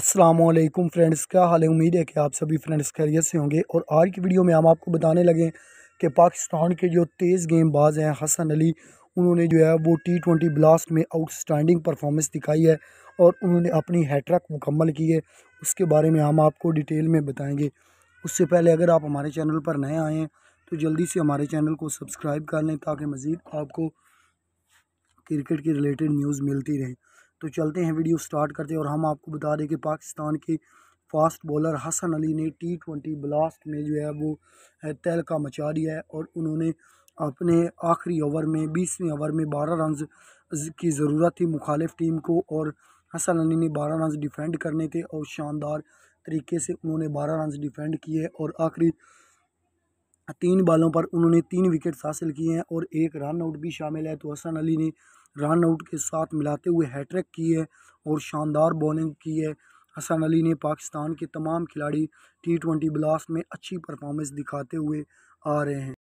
Aslam friends क्या हाल है उम्मीद है कि आप सभी फ्रेंड्स खैरियत से होंगे और आज की वीडियो में हम आपको बताने लगे कि पाकिस्तान के जो तेज़ गेंदबाज हैं हसन अली उन्होंने जो है वो टी ट्वेंटी ब्लास्ट में आउटस्टैंडिंग परफॉर्मेंस दिखाई है और उन्होंने अपनी हैट्रक मुकम्मल की है उसके बारे में हम आपको डिटेल में बताएँगे उससे पहले अगर आप हमारे चैनल पर नए आए हैं तो जल्दी से हमारे चैनल को सब्सक्राइब कर लें ताकि मज़ीद आपको क्रिकेट के रिलेटेड न्यूज़ मिलती रहे तो चलते हैं वीडियो स्टार्ट करते हैं और हम आपको बता दें कि पाकिस्तान के फास्ट बॉलर हसन अली ने टी ट्वेंटी ब्लास्ट में जो है वो तहलका मचा दिया है और उन्होंने अपने आखिरी ओवर में बीसवें ओवर में बारह रन की ज़रूरत थी मुखालिफ टीम को और हसन अली ने बारह रन डिफेंड करने थे और शानदार तरीके से उन्होंने बारह रन डिफेंड किए और आखिरी तीन बालों पर उन्होंने तीन विकेट्स हासिल किए हैं और एक रन आउट भी शामिल है तो हसन अली ने रन आउट के साथ मिलाते हुए हैट्रिक की है और शानदार बॉलिंग की है हसन अली ने पाकिस्तान के तमाम खिलाड़ी टी ट्वेंटी ब्लास्ट में अच्छी परफॉर्मेंस दिखाते हुए आ रहे हैं